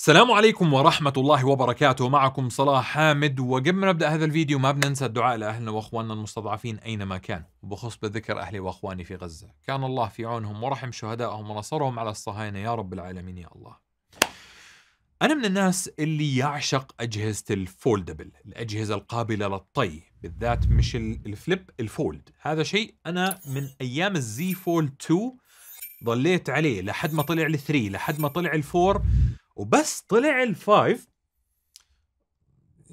السلام عليكم ورحمة الله وبركاته معكم صلاح حامد وقبل ما نبدأ هذا الفيديو ما بدنا ننسى الدعاء لأهلنا وأخواننا المستضعفين أينما كانوا وبخص بذكر أهلي وأخواني في غزة كان الله في عونهم ورحم شهدائهم ونصرهم على الصهاينة يا رب العالمين يا الله أنا من الناس اللي يعشق أجهزة الفولدبل الأجهزة القابلة للطي بالذات مش الفليب الفولد هذا شيء أنا من أيام الزي فولد 2 ضليت عليه لحد ما طلع الثري 3 لحد ما طلع الفور وبس طلع الفايف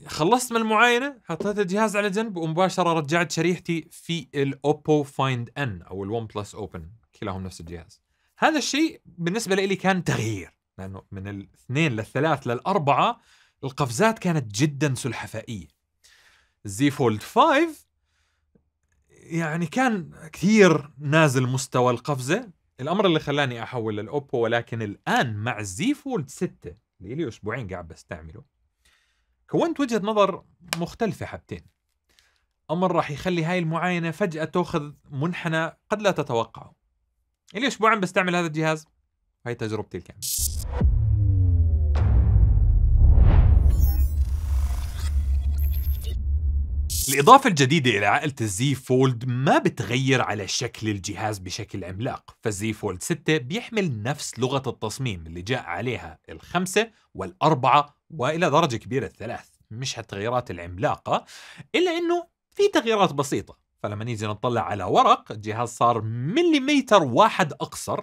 خلصت من المعاينه حطيت الجهاز على جنب ومباشره رجعت شريحتي في الاوبو فايند ان او الون بلس اوبن كلاهم نفس الجهاز هذا الشيء بالنسبه لي كان تغيير لانه من الاثنين للثلاث للاربعه القفزات كانت جدا سلحفائيه زي فولد 5 يعني كان كثير نازل مستوى القفزه الامر اللي خلاني احول للاوبو ولكن الان مع زي فولد 6 اللي لي اسبوعين قاعد بستعمله كونت وجهه نظر مختلفه حبتين امر راح يخلي هاي المعاينه فجاه تاخذ منحنى قد لا تتوقعه الي اسبوعين بستعمل هذا الجهاز هاي تجربتي الكامله الإضافة الجديدة إلى عائلة الزي فولد ما بتغير على شكل الجهاز بشكل عملاق فالزي فولد 6 بيحمل نفس لغة التصميم اللي جاء عليها الخمسة والأربعة وإلى درجة كبيرة الثلاث مش هالتغييرات العملاقة إلا أنه في تغييرات بسيطة فلما نيجي نطلع على ورق الجهاز صار مليمتر واحد أقصر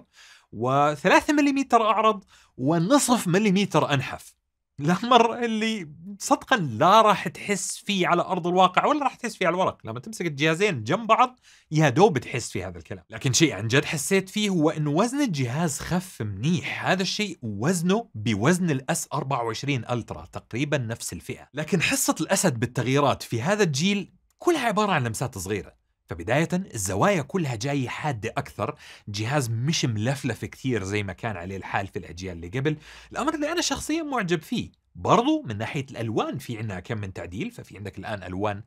و3 ملم أعرض ونصف ملم أنحف الامر اللي صدقا لا راح تحس فيه على ارض الواقع ولا راح تحس فيه على الورق، لما تمسك الجهازين جنب بعض يا دوب تحس في هذا الكلام، لكن شيء عن جد حسيت فيه هو انه وزن الجهاز خف منيح، هذا الشيء وزنه بوزن الاس 24 الترا تقريبا نفس الفئه، لكن حصه الاسد بالتغييرات في هذا الجيل كلها عباره عن لمسات صغيره، فبداية الزوايا كلها جاي حادة أكثر جهاز مش ملفلف كثير زي ما كان عليه الحال في الأجيال اللي قبل الأمر اللي أنا شخصيا معجب فيه برضو من ناحية الألوان في عندنا كم من تعديل ففي عندك الآن ألوان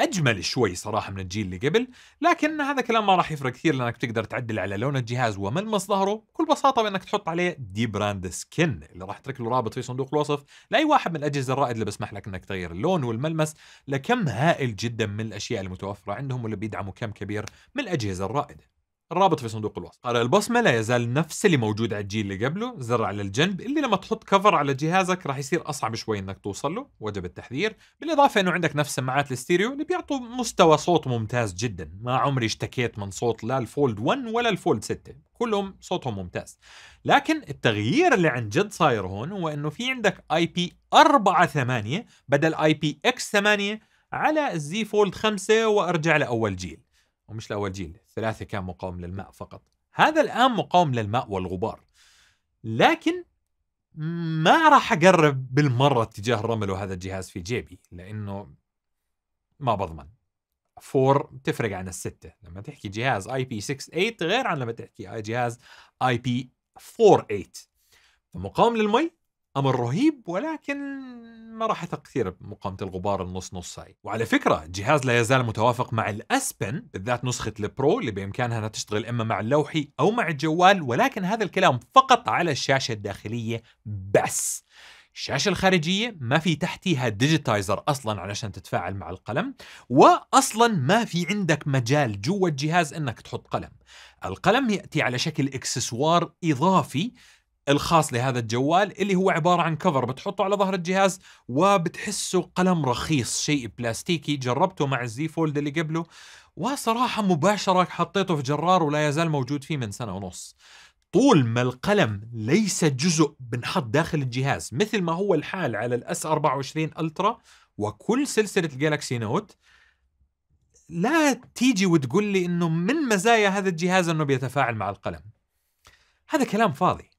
اجمل شوي صراحه من الجيل اللي قبل لكن هذا كلام ما راح يفرق كثير لانك تقدر تعدل على لون الجهاز وملمس ظهره بكل بساطه بانك تحط عليه دي براند سكن اللي راح اترك له رابط في صندوق الوصف لاي واحد من الاجهزه الرائد اللي بسمح لك انك تغير اللون والملمس لكم هائل جدا من الاشياء المتوفره عندهم واللي بيدعموا كم كبير من الاجهزه الرائده الرابط في صندوق الوصف قال البصمة لا يزال نفس اللي موجود على الجيل اللي قبله زر على الجنب اللي لما تحط كفر على جهازك راح يصير أصعب شوي إنك توصل له وجب التحذير بالإضافة إنه عندك نفس سماعات الاستيريو اللي بيعطوا مستوى صوت ممتاز جدا ما عمري اشتكيت من صوت لا الفولد 1 ولا الفولد 6 كلهم صوتهم ممتاز لكن التغيير اللي عن جد صاير هون هو إنه في عندك اي بي 4 8 بدل اي بي اكس 8 على الزي فولد 5 وارجع لاول جيل ومش لأول جيل الثلاثة كان مقاوم للماء فقط هذا الآن مقاوم للماء والغبار لكن ما راح أقرب بالمرة اتجاه الرمل وهذا الجهاز في جيبي لأنه ما بضمن فور تفرق عن الستة لما تحكي جهاز اي بي 68 غير عن لما تحكي جهاز اي بي 48 فمقاوم للمي امر رهيب ولكن ما راح اثق كثير بمقاومه الغبار النص نص هاي وعلى فكره الجهاز لا يزال متوافق مع الاسبن بالذات نسخه البرو اللي بامكانها انها تشتغل اما مع اللوحي او مع الجوال ولكن هذا الكلام فقط على الشاشه الداخليه بس الشاشة الخارجية ما في تحتيها ديجيتايزر أصلا علشان تتفاعل مع القلم وأصلا ما في عندك مجال جوا الجهاز أنك تحط قلم القلم يأتي على شكل إكسسوار إضافي الخاص لهذا الجوال اللي هو عبارة عن كفر بتحطه على ظهر الجهاز وبتحسه قلم رخيص شيء بلاستيكي جربته مع الزي فولد اللي قبله وصراحة مباشرة حطيته في جرار ولا يزال موجود فيه من سنة ونص طول ما القلم ليس جزء بنحط داخل الجهاز مثل ما هو الحال على الاس 24 الترا وكل سلسله الجالكسي نوت لا تيجي وتقول لي انه من مزايا هذا الجهاز انه بيتفاعل مع القلم هذا كلام فاضي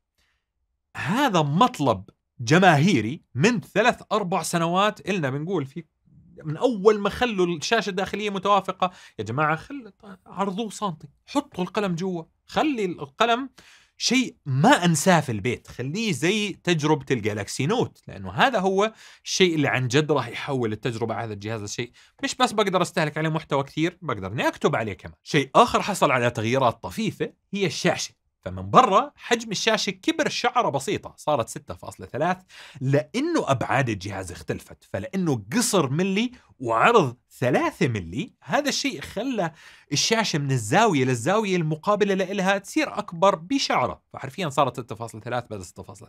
هذا مطلب جماهيري من ثلاث أربع سنوات إلنا بنقول في من أول ما خلوا الشاشة الداخلية متوافقة يا جماعة خل عرضوه سنتي حطوا القلم جوا خلي القلم شيء ما انساه في البيت خليه زي تجربه الجالكسي نوت لانه هذا هو الشيء اللي عن جد راح يحول التجربه على هذا الجهاز لشيء مش بس بقدر استهلك عليه محتوى كثير بقدر اني اكتب عليه كمان شيء اخر حصل على تغييرات طفيفه هي الشاشه فمن برا حجم الشاشة كبر شعرة بسيطة صارت 6.3 لأنه أبعاد الجهاز اختلفت فلأنه قصر ملي وعرض 3 ملي هذا الشيء خلى الشاشة من الزاوية للزاوية المقابلة لها تصير أكبر بشعرة فحرفيا صارت 6.3 بدل 6.2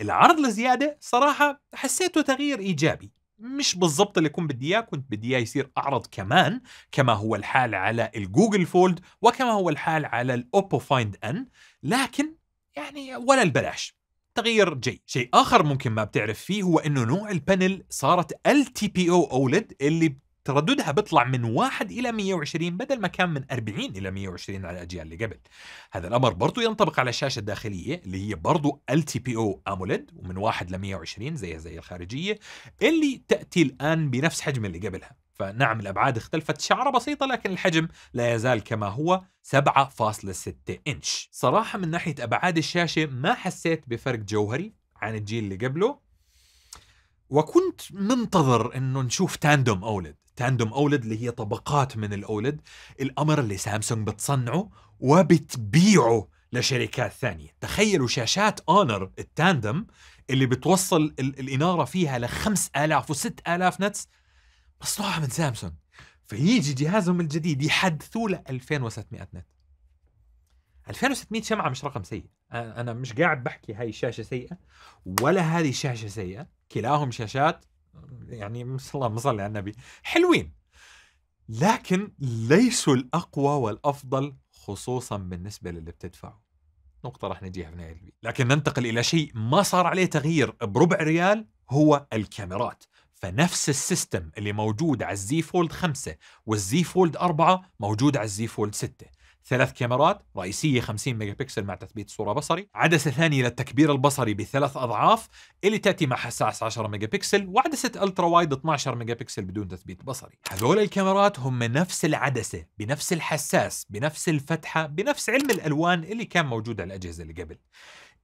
العرض الزيادة صراحة حسيته تغيير إيجابي مش بالضبط اللي كنت بدي اياه كنت بدي اياه يصير اعرض كمان كما هو الحال على الجوجل فولد وكما هو الحال على الاوبو فايند ان لكن يعني ولا البلاش تغيير جيد شيء اخر ممكن ما بتعرف فيه هو انه نوع البانل صارت ال تي بي او اولد اللي ترددها بيطلع من 1 إلى 120 بدل ما كان من 40 إلى 120 على الأجيال اللي قبل هذا الأمر برضو ينطبق على الشاشة الداخلية اللي هي برضو LTPO AMOLED ومن 1 ل 120 زيها زي الخارجية اللي تأتي الآن بنفس حجم اللي قبلها فنعم الأبعاد اختلفت شعرة بسيطة لكن الحجم لا يزال كما هو 7.6 إنش صراحة من ناحية أبعاد الشاشة ما حسيت بفرق جوهري عن الجيل اللي قبله وكنت منتظر انه نشوف تاندوم اولد تاندوم اولد اللي هي طبقات من الاولد الامر اللي سامسونج بتصنعه وبتبيعه لشركات ثانيه تخيلوا شاشات اونر التاندم اللي بتوصل الاناره فيها ل 5000 و6000 نتس مصنوعه من سامسونج فيجي جهازهم الجديد يحدثوه ل 2600 نت 2600 شمعه مش رقم سيء انا مش قاعد بحكي هاي الشاشه سيئه ولا هذه الشاشه سيئه كلاهم شاشات يعني صلى الله على النبي حلوين لكن ليسوا الاقوى والافضل خصوصا بالنسبه للي بتدفعه نقطة راح نجيها في نهاية الفيديو لكن ننتقل إلى شيء ما صار عليه تغيير بربع ريال هو الكاميرات فنفس السيستم اللي موجود على الزي فولد 5 والزي فولد 4 موجود على الزي فولد 6 ثلاث كاميرات رئيسية 50 ميجا بكسل مع تثبيت صورة بصري عدسة ثانية للتكبير البصري بثلاث أضعاف اللي تأتي مع حساس 10 ميجا بكسل وعدسة ألترا وايد 12 ميجا بكسل بدون تثبيت بصري هذول الكاميرات هم نفس العدسة بنفس الحساس بنفس الفتحة بنفس علم الألوان اللي كان موجود على الأجهزة اللي قبل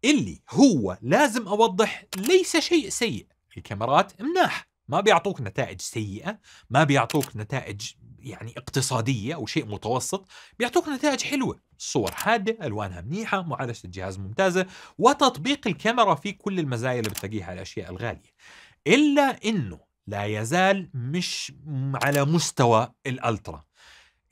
اللي هو لازم أوضح ليس شيء سيء الكاميرات مناح ما بيعطوك نتائج سيئة ما بيعطوك نتائج يعني اقتصاديه او شيء متوسط بيعطوك نتائج حلوه صور حاده الوانها منيحه معالجه الجهاز ممتازه وتطبيق الكاميرا في كل المزايا اللي بتلاقيها على الاشياء الغاليه الا انه لا يزال مش على مستوى الالترا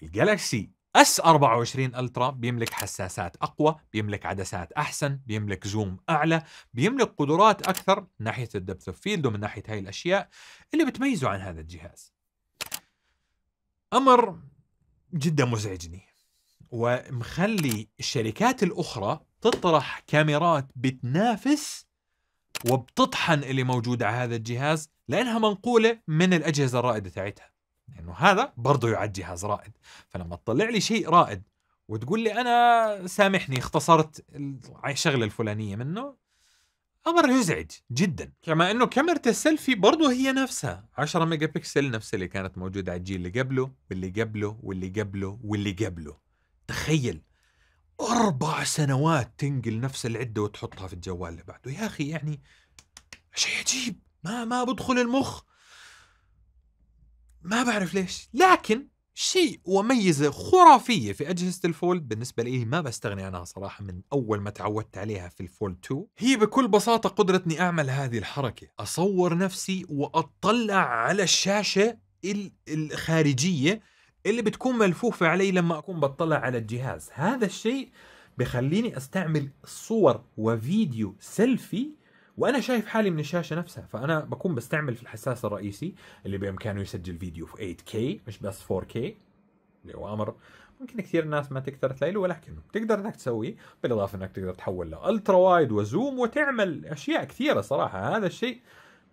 الجالكسي اس 24 الترا بيملك حساسات اقوى، بيملك عدسات احسن، بيملك زوم اعلى، بيملك قدرات اكثر من ناحيه الدبث اوف فيلد ومن ناحيه هاي الاشياء اللي بتميزه عن هذا الجهاز. امر جدا مزعجني ومخلي الشركات الاخرى تطرح كاميرات بتنافس وبتطحن اللي موجود على هذا الجهاز لانها منقوله من الاجهزه الرائده تاعتها لانه هذا برضه يعد جهاز رائد فلما تطلع لي شيء رائد وتقول لي انا سامحني اختصرت الشغله الفلانيه منه امر يزعج جدا كما انه كاميرا السيلفي برضه هي نفسها 10 ميجا بكسل نفس اللي كانت موجوده على الجيل اللي قبله واللي قبله واللي قبله واللي قبله تخيل اربع سنوات تنقل نفس العده وتحطها في الجوال اللي بعده يا اخي يعني شيء عجيب ما ما بدخل المخ ما بعرف ليش لكن شيء وميزه خرافيه في اجهزه الفولد بالنسبه لي ما بستغني عنها صراحه من اول ما تعودت عليها في الفولد 2 هي بكل بساطه قدرتني اعمل هذه الحركه اصور نفسي واطلع على الشاشه الخارجيه اللي بتكون ملفوفه علي لما اكون بطلع على الجهاز هذا الشيء بخليني استعمل صور وفيديو سيلفي وانا شايف حالي من الشاشه نفسها فانا بكون بستعمل في الحساس الرئيسي اللي بامكانه يسجل فيديو في 8K مش بس 4K اللي هو امر ممكن كثير ناس ما تقدر تلاقي له ولكن تقدر انك تسويه بالاضافه انك تقدر تحول لالترا وايد وزوم وتعمل اشياء كثيره صراحه هذا الشيء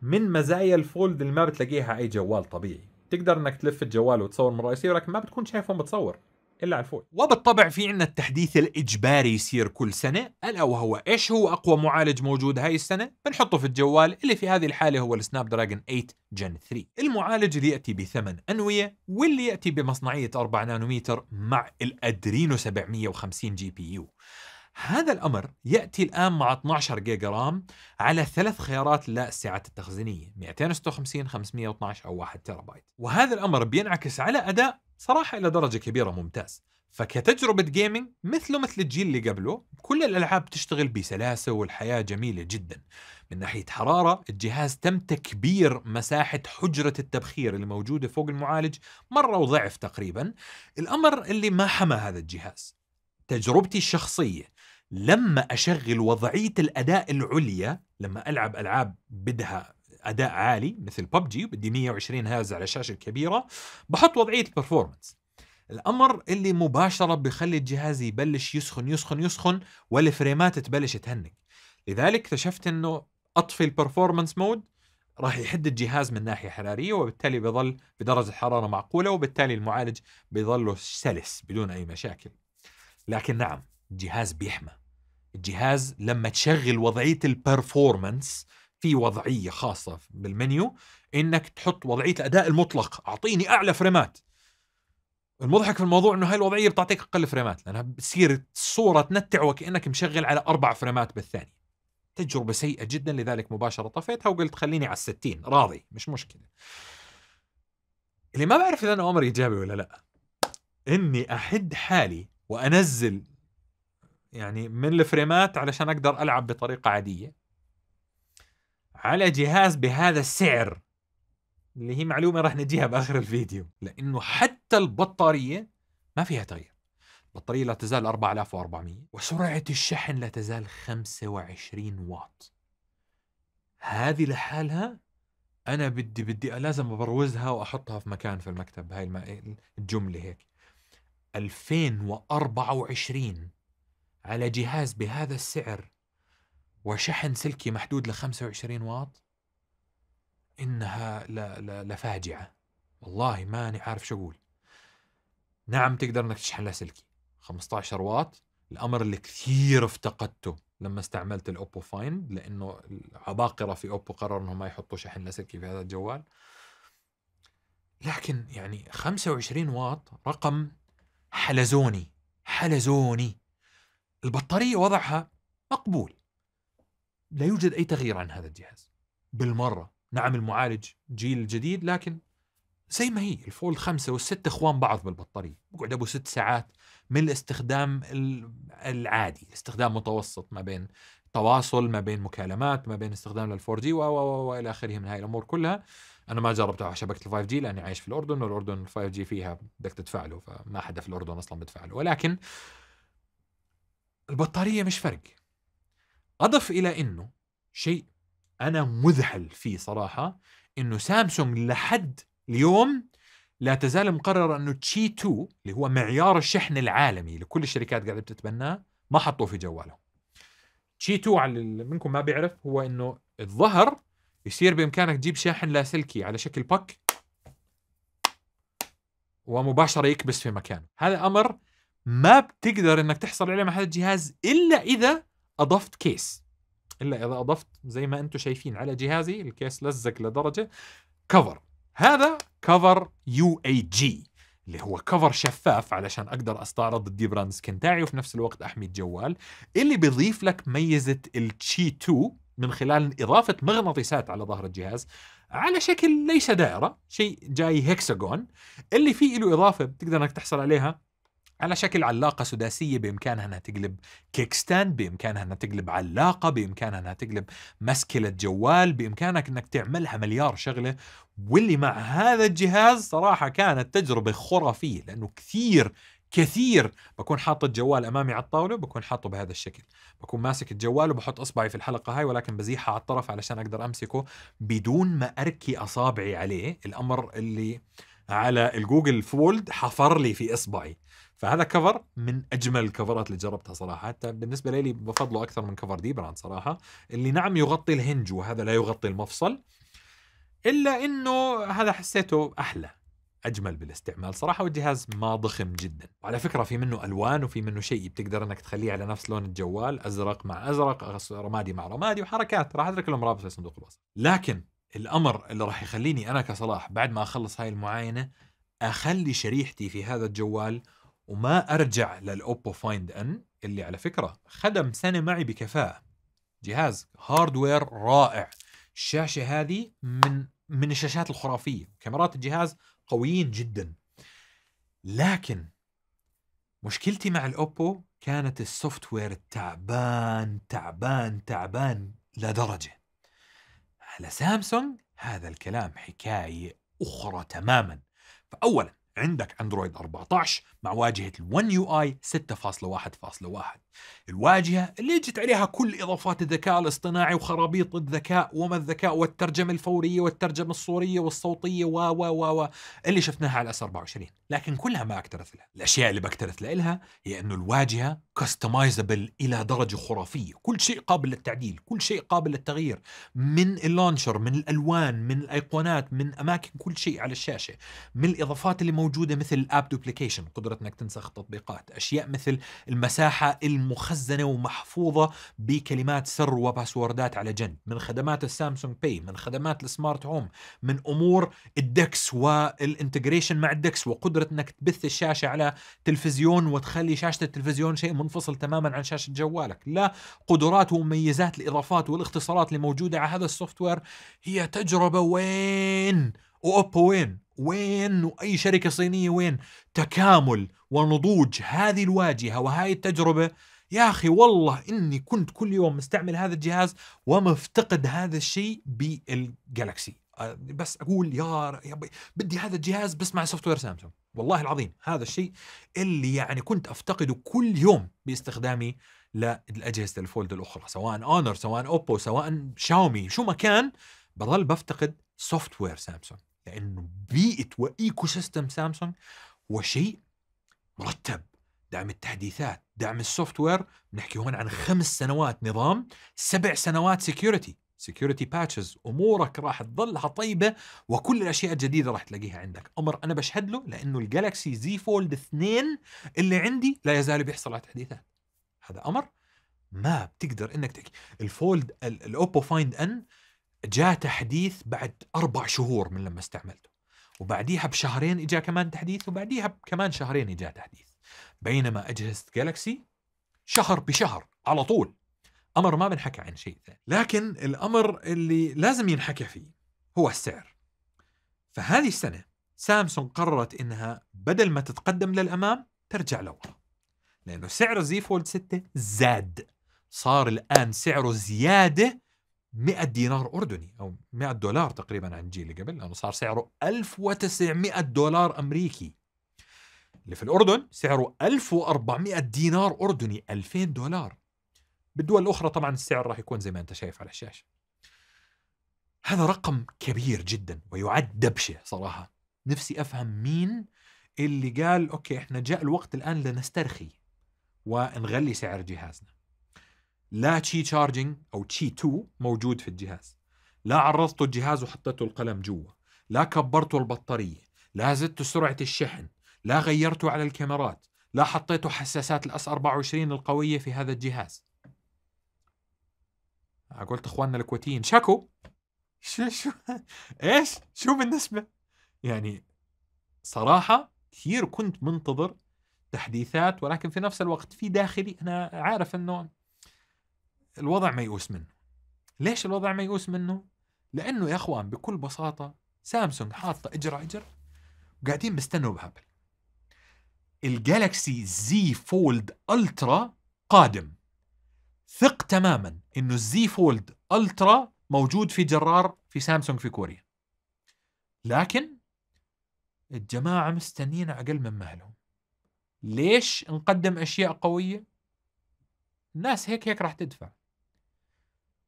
من مزايا الفولد اللي ما بتلاقيها اي جوال طبيعي تقدر انك تلف الجوال وتصور من رئيسي ولكن ما بتكون شايفهم بتصور الا على الفول وبالطبع في عندنا التحديث الاجباري يصير كل سنه الا وهو ايش هو اقوى معالج موجود هاي السنه بنحطه في الجوال اللي في هذه الحاله هو السناب دراجون 8 جن 3 المعالج اللي ياتي بثمن انويه واللي ياتي بمصنعيه 4 نانومتر مع الادرينو 750 جي بي يو هذا الأمر يأتي الآن مع 12 جيجا رام على ثلاث خيارات للسعات التخزينية 256 512 أو 1 تيرا بايت وهذا الأمر بينعكس على أداء صراحة إلى درجة كبيرة ممتاز فكتجربة جيمنج مثله مثل الجيل اللي قبله كل الألعاب تشتغل بسلاسة والحياة جميلة جدا من ناحية حرارة الجهاز تم تكبير مساحة حجرة التبخير اللي موجودة فوق المعالج مرة وضعف تقريبا الأمر اللي ما حمى هذا الجهاز تجربتي الشخصية لما أشغل وضعية الأداء العليا لما ألعب ألعاب بدها اداء عالي مثل ببجي وبدي 120 هاز على شاشه كبيره بحط وضعيه برفورمانس الامر اللي مباشره بخلي الجهاز يبلش يسخن يسخن يسخن والفريمات تبلش تهنك لذلك اكتشفت انه اطفي البرفورمانس مود راح يحد الجهاز من ناحيه حراريه وبالتالي بيظل بدرجه حراره معقوله وبالتالي المعالج بيظل سلس بدون اي مشاكل لكن نعم الجهاز بيحمى الجهاز لما تشغل وضعيه البرفورمانس في وضعيه خاصه بالمنيو انك تحط وضعيه الاداء المطلق اعطيني اعلى فريمات المضحك في الموضوع انه هاي الوضعيه بتعطيك اقل فريمات لانها بتصير الصوره تنتع وكانك مشغل على اربع فريمات بالثانيه تجربه سيئه جدا لذلك مباشره طفيتها وقلت خليني على الستين راضي مش مشكله اللي ما بعرف اذا انا امر ايجابي ولا لا اني احد حالي وانزل يعني من الفريمات علشان اقدر العب بطريقه عاديه على جهاز بهذا السعر اللي هي معلومه راح نجيها باخر الفيديو لانه حتى البطاريه ما فيها تغيير البطاريه لا تزال 4400 وسرعه الشحن لا تزال 25 واط هذه لحالها انا بدي بدي لازم ابروزها واحطها في مكان في المكتب هاي الجمله هيك 2024 على جهاز بهذا السعر وشحن سلكي محدود ل 25 واط انها لفاجعه والله ماني عارف شو اقول نعم تقدر انك تشحن لاسلكي سلكي 15 واط الامر اللي كثير افتقدته لما استعملت الاوبو فايند لانه العباقره في اوبو قرروا انهم ما يحطوا شحن لاسلكي في هذا الجوال لكن يعني 25 واط رقم حلزوني حلزوني البطاريه وضعها مقبول لا يوجد أي تغيير عن هذا الجهاز بالمرة نعم المعالج جيل جديد لكن زي ما هي الفولد خمسة والستة اخوان بعض بالبطارية بقعد ابو ست ساعات من الاستخدام العادي استخدام متوسط ما بين تواصل ما بين مكالمات ما بين استخدام للفور جي والى اخره من هاي الامور كلها انا ما جربت على شبكه 5 جي لاني عايش في الاردن والاردن ال5 جي فيها بدك تدفع له فما حدا في الاردن اصلا بدفع له ولكن البطاريه مش فرق أضف إلى أنه شيء أنا مذهل فيه صراحة أنه سامسونج لحد اليوم لا تزال مقررة أنه تشي 2 اللي هو معيار الشحن العالمي لكل الشركات قاعدة بتتبناه ما حطوه في جوالهم تشي 2 على منكم ما بيعرف هو أنه الظهر يصير بإمكانك تجيب شاحن لاسلكي على شكل بك ومباشرة يكبس في مكانه هذا أمر ما بتقدر انك تحصل عليه مع هذا الجهاز الا اذا اضفت كيس الا اذا اضفت زي ما انتم شايفين على جهازي الكيس لزق لدرجه كفر هذا كفر يو اي جي اللي هو كفر شفاف علشان اقدر استعرض الدي براند سكن تاعي وفي نفس الوقت احمي الجوال اللي بيضيف لك ميزه التشي 2 من خلال اضافه مغناطيسات على ظهر الجهاز على شكل ليس دائره شيء جاي هيكساجون اللي فيه له اضافه بتقدر انك تحصل عليها على شكل علاقة سداسية بإمكانها أنها تقلب كيك ستاند بإمكانها أنها تقلب علاقة بإمكانها أنها تقلب مسكلة جوال بإمكانك أنك تعملها مليار شغلة واللي مع هذا الجهاز صراحة كانت تجربة خرافية لأنه كثير كثير بكون حاطط الجوال امامي على الطاوله بكون حاطه بهذا الشكل بكون ماسك الجوال وبحط اصبعي في الحلقه هاي ولكن بزيحها على الطرف علشان اقدر امسكه بدون ما اركي اصابعي عليه الامر اللي على الجوجل فولد حفر لي في اصبعي فهذا كفر من اجمل الكفرات اللي جربتها صراحه حتى بالنسبه لي بفضله اكثر من كفر دي براند صراحه اللي نعم يغطي الهنج وهذا لا يغطي المفصل الا انه هذا حسيته احلى اجمل بالاستعمال صراحه والجهاز ما ضخم جدا وعلى فكره في منه الوان وفي منه شيء بتقدر انك تخليه على نفس لون الجوال ازرق مع ازرق رمادي مع رمادي وحركات راح اترك لهم رابط في صندوق الوصف لكن الامر اللي راح يخليني انا كصلاح بعد ما اخلص هاي المعاينه اخلي شريحتي في هذا الجوال وما ارجع للاوبو فايند ان اللي على فكره خدم سنه معي بكفاءه جهاز هاردوير رائع الشاشه هذه من من الشاشات الخرافيه كاميرات الجهاز قويين جدا لكن مشكلتي مع الاوبو كانت السوفت وير التعبان تعبان تعبان لدرجه على سامسونج هذا الكلام حكايه اخرى تماما فاولا عندك اندرويد 14 مع واجهه ال1 يو اي 6.1.1 الواجهه اللي اجت عليها كل اضافات الذكاء الاصطناعي وخرابيط الذكاء وما الذكاء والترجمه الفوريه والترجمه الصوريه والصوتيه و و و و اللي شفناها على اس 24 لكن كلها ما اكترث لها الاشياء اللي بكترث لها هي انه الواجهه كستمايزبل الى درجه خرافيه كل شيء قابل للتعديل كل شيء قابل للتغيير من اللانشر من الالوان من الايقونات من اماكن كل شيء على الشاشه من الاضافات اللي موجودة موجوده مثل الاب دوبليكيشن قدره انك تنسخ تطبيقات اشياء مثل المساحه المخزنه ومحفوظه بكلمات سر وباسوردات على جنب من خدمات السامسونج باي من خدمات السمارت هوم من امور الدكس والانتجريشن مع الدكس وقدره انك تبث الشاشه على تلفزيون وتخلي شاشه التلفزيون شيء منفصل تماما عن شاشه جوالك لا قدرات ومميزات الاضافات والاختصارات اللي موجوده على هذا السوفت وير هي تجربه وين واوبو وين وين واي شركه صينيه وين تكامل ونضوج هذه الواجهه وهذه التجربه يا اخي والله اني كنت كل يوم مستعمل هذا الجهاز ومفتقد هذا الشيء بالجالكسي بس اقول يا, ربي بدي هذا الجهاز بس مع سوفت وير سامسونج والله العظيم هذا الشيء اللي يعني كنت افتقده كل يوم باستخدامي للاجهزه الفولد الاخرى سواء اونر سواء اوبو سواء شاومي شو ما كان بظل بفتقد سوفت وير سامسونج لانه بيئه وايكو سيستم سامسونج هو شيء مرتب دعم التحديثات دعم السوفت وير بنحكي هون عن خمس سنوات نظام سبع سنوات سكيورتي سكيورتي باتشز امورك راح تضلها طيبه وكل الاشياء الجديده راح تلاقيها عندك امر انا بشهد له لانه الجالكسي زي فولد 2 اللي عندي لا يزال بيحصل على تحديثات هذا امر ما بتقدر انك تحكي الفولد الاوبو فايند ان جاء تحديث بعد أربع شهور من لما استعملته وبعديها بشهرين اجى كمان تحديث وبعديها كمان شهرين اجى تحديث بينما أجهزة جالكسي شهر بشهر على طول أمر ما بنحكى عن شيء ثاني لكن الأمر اللي لازم ينحكى فيه هو السعر فهذه السنة سامسونج قررت إنها بدل ما تتقدم للأمام ترجع لورا لأنه سعر الزي فولد 6 زاد صار الآن سعره زيادة 100 دينار اردني او 100 دولار تقريبا عن الجيل اللي قبل لانه صار سعره 1900 دولار امريكي اللي في الاردن سعره 1400 دينار اردني 2000 دولار بالدول الاخرى طبعا السعر راح يكون زي ما انت شايف على الشاشه هذا رقم كبير جدا ويعد دبشه صراحه نفسي افهم مين اللي قال اوكي احنا جاء الوقت الان لنسترخي ونغلي سعر جهازنا لا تشي تشارجنج او تشي 2 موجود في الجهاز لا عرضته الجهاز وحطيته القلم جوا لا كبرته البطاريه لا زدته سرعه الشحن لا غيرته على الكاميرات لا حطيته حساسات الاس 24 القويه في هذا الجهاز آه، قلت اخواننا الكويتيين شكوا شو شو ايش شو بالنسبه يعني صراحه كثير كنت منتظر تحديثات ولكن في نفس الوقت في داخلي انا عارف انه الوضع ميؤوس منه ليش الوضع ميؤوس منه؟ لأنه يا أخوان بكل بساطة سامسونج حاطة إجرة إجر وقاعدين بيستنوا بهبل الجالكسي زي فولد ألترا قادم ثق تماما انه الزي فولد الترا موجود في جرار في سامسونج في كوريا لكن الجماعة مستنين أقل من مهلهم ليش نقدم أشياء قوية الناس هيك هيك راح تدفع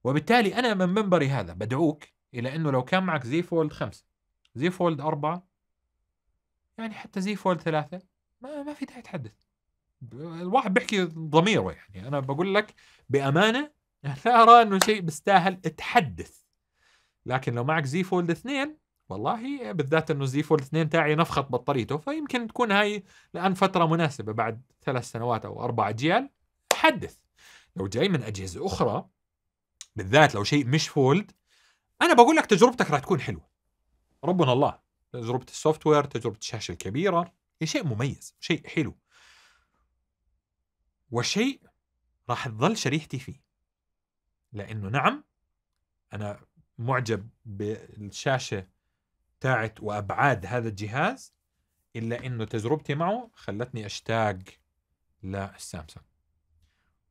وبالتالي أنا من منبري هذا بدعوك إلى أنه لو كان معك زي فولد خمسة زي فولد أربعة يعني حتى زي فولد ثلاثة ما, ما في داعي تحدث الواحد بيحكي ضميره يعني أنا بقول لك بأمانة لا أرى أنه شيء بيستاهل تحدث لكن لو معك زي فولد اثنين والله بالذات انه زي فولد 2 تاعي نفخت بطاريته فيمكن تكون هاي الان فتره مناسبه بعد ثلاث سنوات او اربع اجيال حدث لو جاي من اجهزه اخرى بالذات لو شيء مش فولد انا بقول لك تجربتك راح تكون حلوه ربنا الله تجربه السوفت وير تجربه الشاشه الكبيره هي شيء مميز شيء حلو وشيء راح تظل شريحتي فيه لانه نعم انا معجب بالشاشه تاعت وابعاد هذا الجهاز الا انه تجربتي معه خلتني اشتاق للسامسونج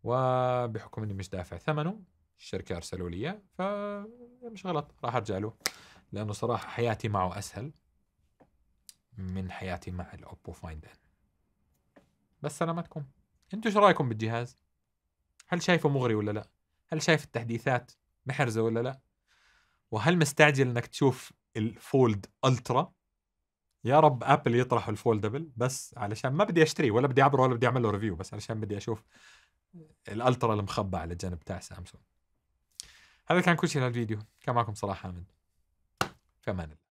وبحكم اني مش دافع ثمنه الشركه ارسلوا لي فمش غلط راح ارجع له لانه صراحه حياتي معه اسهل من حياتي مع الاوبو فايند ان بس سلامتكم انتم شو رايكم بالجهاز هل شايفه مغري ولا لا هل شايف التحديثات محرزه ولا لا وهل مستعجل انك تشوف الفولد الترا يا رب ابل يطرحوا الفولدبل بس علشان ما بدي اشتريه ولا بدي اعبره ولا بدي اعمل له ريفيو بس علشان بدي اشوف الالترا المخبى على جنب تاع سامسونج هذا كان كل شيء للفيديو كان معكم صلاح حامد في امان الله